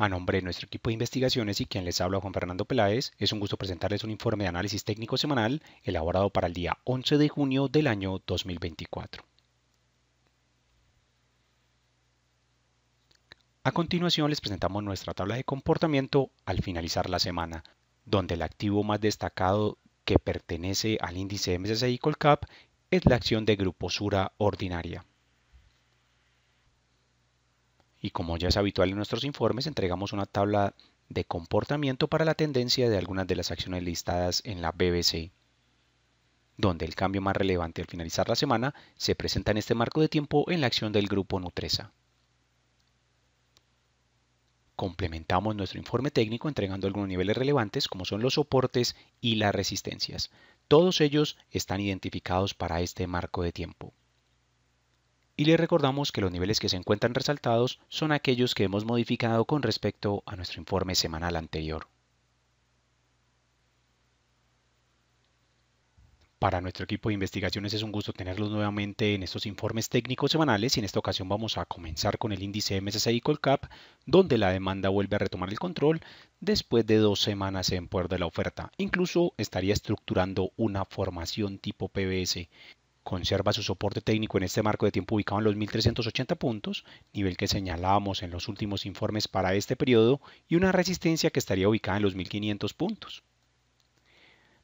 A nombre de nuestro equipo de investigaciones y quien les habla Juan Fernando Peláez, es un gusto presentarles un informe de análisis técnico semanal elaborado para el día 11 de junio del año 2024. A continuación les presentamos nuestra tabla de comportamiento al finalizar la semana, donde el activo más destacado que pertenece al índice MSCI Colcap es la acción de Gruposura Ordinaria y como ya es habitual en nuestros informes, entregamos una tabla de comportamiento para la tendencia de algunas de las acciones listadas en la BBC, donde el cambio más relevante al finalizar la semana se presenta en este marco de tiempo en la acción del grupo Nutresa. Complementamos nuestro informe técnico entregando algunos niveles relevantes como son los soportes y las resistencias. Todos ellos están identificados para este marco de tiempo y le recordamos que los niveles que se encuentran resaltados son aquellos que hemos modificado con respecto a nuestro informe semanal anterior. Para nuestro equipo de investigaciones es un gusto tenerlos nuevamente en estos informes técnicos semanales y en esta ocasión vamos a comenzar con el índice MSCI Colcap, donde la demanda vuelve a retomar el control después de dos semanas en poder de la oferta. Incluso estaría estructurando una formación tipo PBS conserva su soporte técnico en este marco de tiempo ubicado en los 1380 puntos, nivel que señalábamos en los últimos informes para este periodo, y una resistencia que estaría ubicada en los 1500 puntos.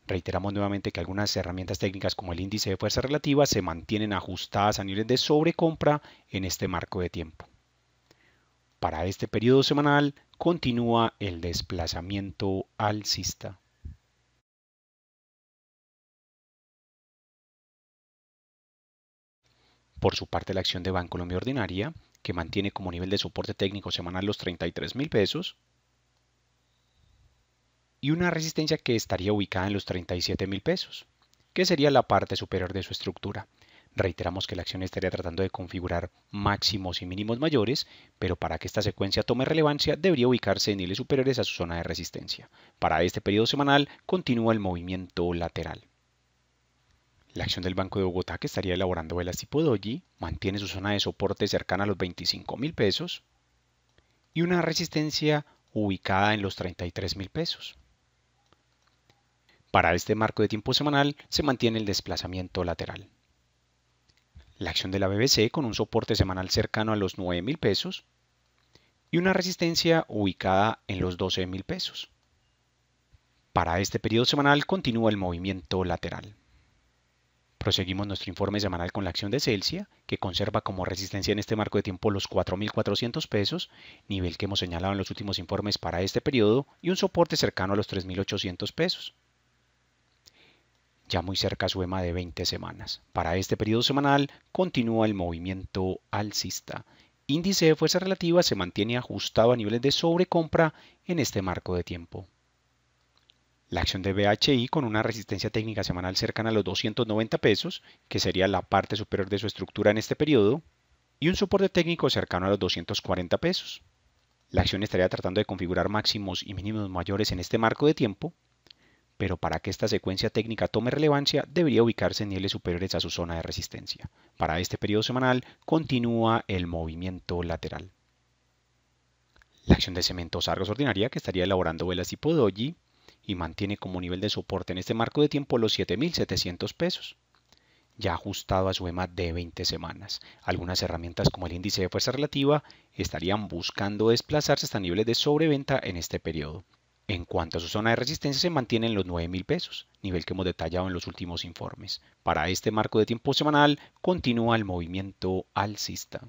Reiteramos nuevamente que algunas herramientas técnicas como el índice de fuerza relativa se mantienen ajustadas a niveles de sobrecompra en este marco de tiempo. Para este periodo semanal continúa el desplazamiento alcista. Por su parte, la acción de Bancolombia Ordinaria, que mantiene como nivel de soporte técnico semanal los 33 mil pesos, y una resistencia que estaría ubicada en los 37 mil pesos, que sería la parte superior de su estructura. Reiteramos que la acción estaría tratando de configurar máximos y mínimos mayores, pero para que esta secuencia tome relevancia debería ubicarse en niveles superiores a su zona de resistencia. Para este periodo semanal continúa el movimiento lateral. La acción del Banco de Bogotá que estaría elaborando velas tipo doji mantiene su zona de soporte cercana a los 25 mil pesos y una resistencia ubicada en los 33 mil pesos. Para este marco de tiempo semanal se mantiene el desplazamiento lateral. La acción de la BBC con un soporte semanal cercano a los 9 mil pesos y una resistencia ubicada en los 12 mil pesos. Para este periodo semanal continúa el movimiento lateral. Proseguimos nuestro informe semanal con la acción de Celsius, que conserva como resistencia en este marco de tiempo los 4.400 pesos, nivel que hemos señalado en los últimos informes para este periodo, y un soporte cercano a los 3.800 pesos. Ya muy cerca su EMA de 20 semanas. Para este periodo semanal continúa el movimiento alcista. Índice de fuerza relativa se mantiene ajustado a niveles de sobrecompra en este marco de tiempo. La acción de BHI con una resistencia técnica semanal cercana a los 290 pesos, que sería la parte superior de su estructura en este periodo, y un soporte técnico cercano a los 240 pesos. La acción estaría tratando de configurar máximos y mínimos mayores en este marco de tiempo, pero para que esta secuencia técnica tome relevancia debería ubicarse en niveles superiores a su zona de resistencia. Para este periodo semanal continúa el movimiento lateral. La acción de cementos Argos ordinaria que estaría elaborando velas tipo doji y mantiene como nivel de soporte en este marco de tiempo los 7.700 pesos, ya ajustado a su EMA de 20 semanas. Algunas herramientas como el índice de fuerza relativa estarían buscando desplazarse hasta niveles de sobreventa en este periodo. En cuanto a su zona de resistencia se mantienen los 9.000 pesos, nivel que hemos detallado en los últimos informes. Para este marco de tiempo semanal continúa el movimiento alcista.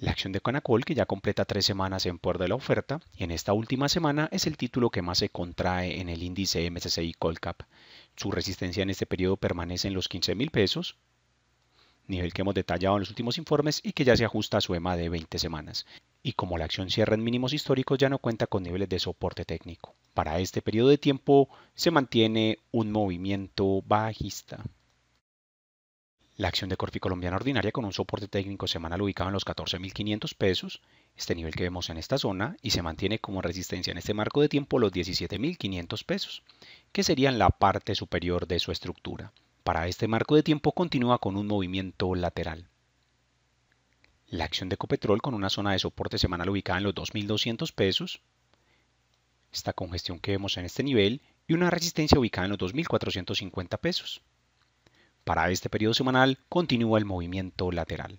La acción de Conacol, que ya completa tres semanas en puerto de la oferta, y en esta última semana es el título que más se contrae en el índice MSCI Colcap. Su resistencia en este periodo permanece en los 15 mil pesos, nivel que hemos detallado en los últimos informes y que ya se ajusta a su EMA de 20 semanas. Y como la acción cierra en mínimos históricos, ya no cuenta con niveles de soporte técnico. Para este periodo de tiempo se mantiene un movimiento bajista. La acción de Corfi Colombiana Ordinaria con un soporte técnico semanal ubicado en los 14.500 pesos, este nivel que vemos en esta zona, y se mantiene como resistencia en este marco de tiempo los 17.500 pesos, que serían la parte superior de su estructura. Para este marco de tiempo continúa con un movimiento lateral. La acción de Copetrol con una zona de soporte semanal ubicada en los 2.200 pesos, esta congestión que vemos en este nivel, y una resistencia ubicada en los 2.450 pesos. Para este periodo semanal continúa el movimiento lateral.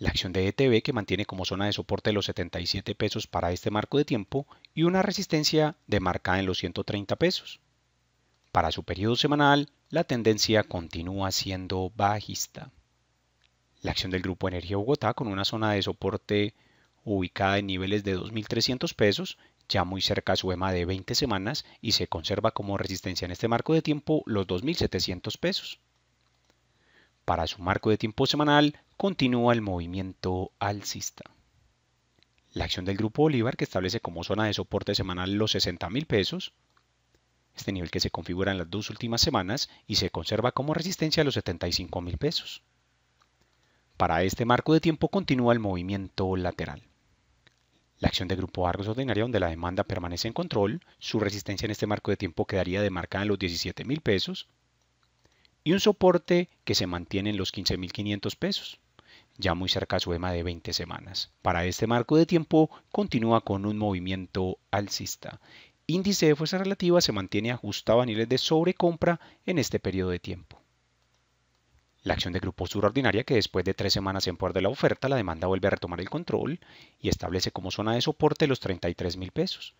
La acción de ETB que mantiene como zona de soporte los 77 pesos para este marco de tiempo y una resistencia demarcada en los 130 pesos. Para su periodo semanal, la tendencia continúa siendo bajista. La acción del Grupo Energía Bogotá con una zona de soporte ubicada en niveles de 2.300 pesos ya muy cerca a su EMA de 20 semanas y se conserva como resistencia en este marco de tiempo los 2.700 pesos. Para su marco de tiempo semanal continúa el movimiento alcista. La acción del grupo Bolívar que establece como zona de soporte semanal los 60.000 pesos, este nivel que se configura en las dos últimas semanas y se conserva como resistencia los 75,000 pesos. Para este marco de tiempo continúa el movimiento lateral. La acción de grupo Argos ordinaria donde la demanda permanece en control, su resistencia en este marco de tiempo quedaría demarcada en los $17,000 pesos y un soporte que se mantiene en los $15,500, pesos, ya muy cerca a su EMA de 20 semanas. Para este marco de tiempo continúa con un movimiento alcista. Índice de fuerza relativa se mantiene ajustado a niveles de sobrecompra en este periodo de tiempo. La acción de grupo Ordinaria que después de tres semanas en poder de la oferta, la demanda vuelve a retomar el control y establece como zona de soporte los 33 mil pesos.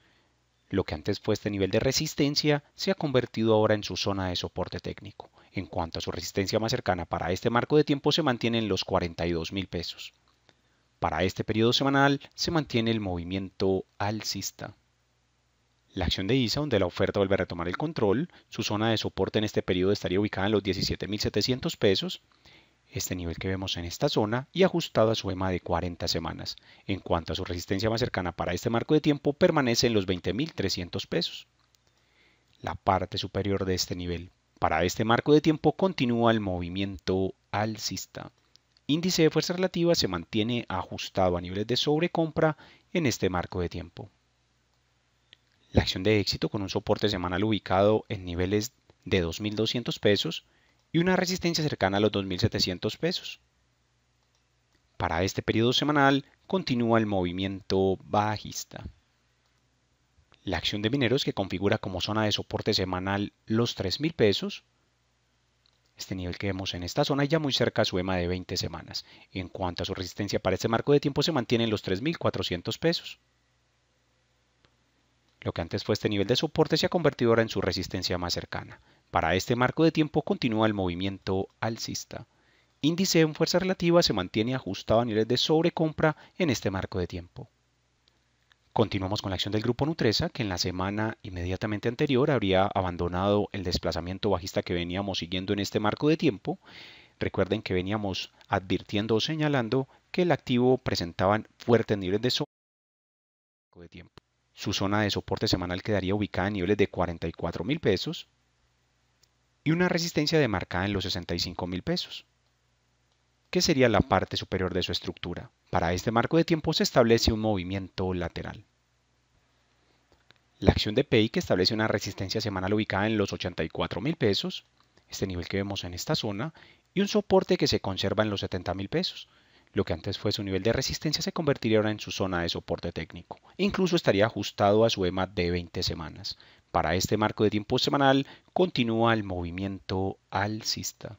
Lo que antes fue este nivel de resistencia se ha convertido ahora en su zona de soporte técnico. En cuanto a su resistencia más cercana para este marco de tiempo se mantienen los 42 mil pesos. Para este periodo semanal se mantiene el movimiento alcista. La acción de ISA, donde la oferta vuelve a retomar el control, su zona de soporte en este periodo estaría ubicada en los 17.700 pesos, este nivel que vemos en esta zona y ajustado a su EMA de 40 semanas. En cuanto a su resistencia más cercana para este marco de tiempo, permanece en los 20.300 pesos. La parte superior de este nivel para este marco de tiempo continúa el movimiento alcista. Índice de fuerza relativa se mantiene ajustado a niveles de sobrecompra en este marco de tiempo la acción de éxito con un soporte semanal ubicado en niveles de 2.200 pesos y una resistencia cercana a los 2.700 pesos. Para este periodo semanal continúa el movimiento bajista. La acción de mineros que configura como zona de soporte semanal los 3.000 pesos. Este nivel que vemos en esta zona ya muy cerca a su EMA de 20 semanas. En cuanto a su resistencia para este marco de tiempo se mantiene en los 3.400 pesos. Lo que antes fue este nivel de soporte se ha convertido ahora en su resistencia más cercana. Para este marco de tiempo continúa el movimiento alcista. Índice en fuerza relativa se mantiene ajustado a niveles de sobrecompra en este marco de tiempo. Continuamos con la acción del grupo Nutresa, que en la semana inmediatamente anterior habría abandonado el desplazamiento bajista que veníamos siguiendo en este marco de tiempo. Recuerden que veníamos advirtiendo o señalando que el activo presentaba fuertes niveles de sobrecompra este de tiempo su zona de soporte semanal quedaría ubicada en niveles de 44 mil pesos y una resistencia demarcada en los 65 mil pesos, que sería la parte superior de su estructura. Para este marco de tiempo se establece un movimiento lateral. La acción de PEI que establece una resistencia semanal ubicada en los 84 mil pesos, este nivel que vemos en esta zona, y un soporte que se conserva en los 70 mil pesos, lo que antes fue su nivel de resistencia se convertiría ahora en su zona de soporte técnico. incluso estaría ajustado a su EMA de 20 semanas. Para este marco de tiempo semanal continúa el movimiento alcista.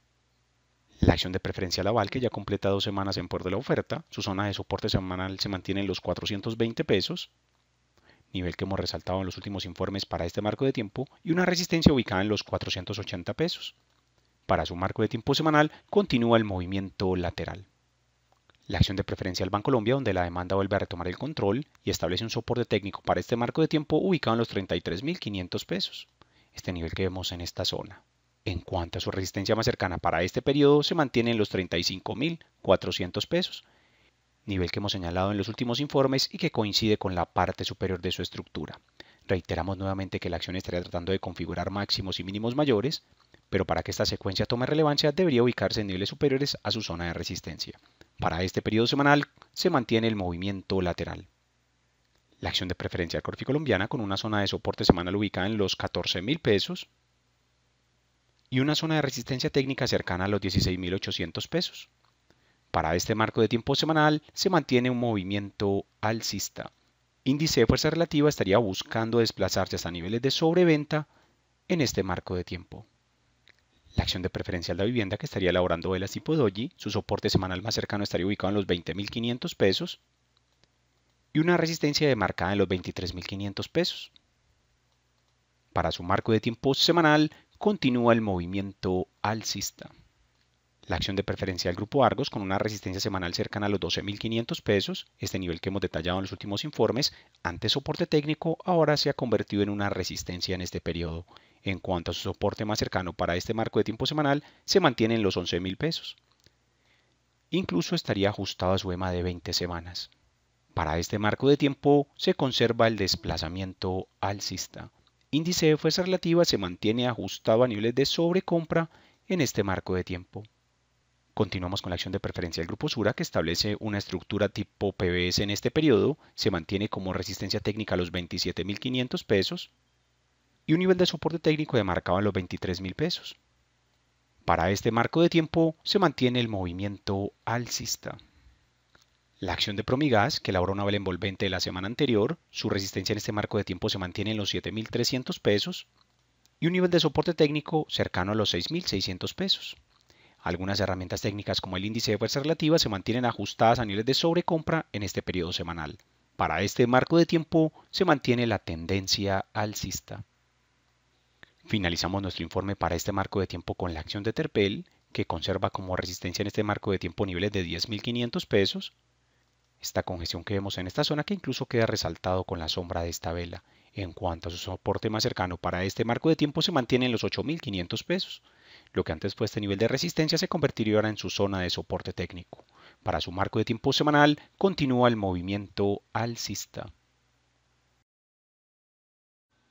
La acción de preferencia Laval, que ya completa dos semanas en por de la oferta, su zona de soporte semanal se mantiene en los 420 pesos, nivel que hemos resaltado en los últimos informes para este marco de tiempo, y una resistencia ubicada en los 480 pesos. Para su marco de tiempo semanal continúa el movimiento lateral. La acción de Preferencia Banco Colombia, donde la demanda vuelve a retomar el control y establece un soporte técnico para este marco de tiempo ubicado en los 33.500 pesos, este nivel que vemos en esta zona. En cuanto a su resistencia más cercana para este periodo, se mantiene en los 35.400 pesos, nivel que hemos señalado en los últimos informes y que coincide con la parte superior de su estructura. Reiteramos nuevamente que la acción estaría tratando de configurar máximos y mínimos mayores, pero para que esta secuencia tome relevancia debería ubicarse en niveles superiores a su zona de resistencia. Para este periodo semanal se mantiene el movimiento lateral. La acción de preferencia de Corfi Colombiana con una zona de soporte semanal ubicada en los 14,000 pesos y una zona de resistencia técnica cercana a los 16.800 pesos. Para este marco de tiempo semanal se mantiene un movimiento alcista. Índice de fuerza relativa estaría buscando desplazarse hasta niveles de sobreventa en este marco de tiempo. La acción de Preferencia de la vivienda que estaría elaborando Velas tipo Doji, su soporte semanal más cercano estaría ubicado en los 20.500 pesos y una resistencia demarcada en los 23.500 pesos. Para su marco de tiempo semanal continúa el movimiento alcista. La acción de preferencia del grupo Argos con una resistencia semanal cercana a los 12.500 pesos, este nivel que hemos detallado en los últimos informes, antes soporte técnico, ahora se ha convertido en una resistencia en este periodo en cuanto a su soporte más cercano para este marco de tiempo semanal, se mantiene los 11,000 pesos. Incluso estaría ajustado a su EMA de 20 semanas. Para este marco de tiempo se conserva el desplazamiento alcista. Índice de fuerza relativa se mantiene ajustado a niveles de sobrecompra en este marco de tiempo. Continuamos con la acción de preferencia del grupo Sura que establece una estructura tipo PBS en este periodo, se mantiene como resistencia técnica a los 27.500 pesos, y un nivel de soporte técnico de en los $23,000. pesos. Para este marco de tiempo se mantiene el movimiento alcista. La acción de Promigas, que elaboró una vela envolvente de la semana anterior, su resistencia en este marco de tiempo se mantiene en los 7.300 pesos y un nivel de soporte técnico cercano a los 6.600 pesos. Algunas herramientas técnicas como el índice de fuerza relativa se mantienen ajustadas a niveles de sobrecompra en este periodo semanal. Para este marco de tiempo se mantiene la tendencia alcista. Finalizamos nuestro informe para este marco de tiempo con la acción de Terpel, que conserva como resistencia en este marco de tiempo niveles de 10.500 pesos. Esta congestión que vemos en esta zona que incluso queda resaltado con la sombra de esta vela. En cuanto a su soporte más cercano para este marco de tiempo se mantiene en los 8.500 pesos. Lo que antes fue este nivel de resistencia se convertiría ahora en su zona de soporte técnico. Para su marco de tiempo semanal continúa el movimiento alcista.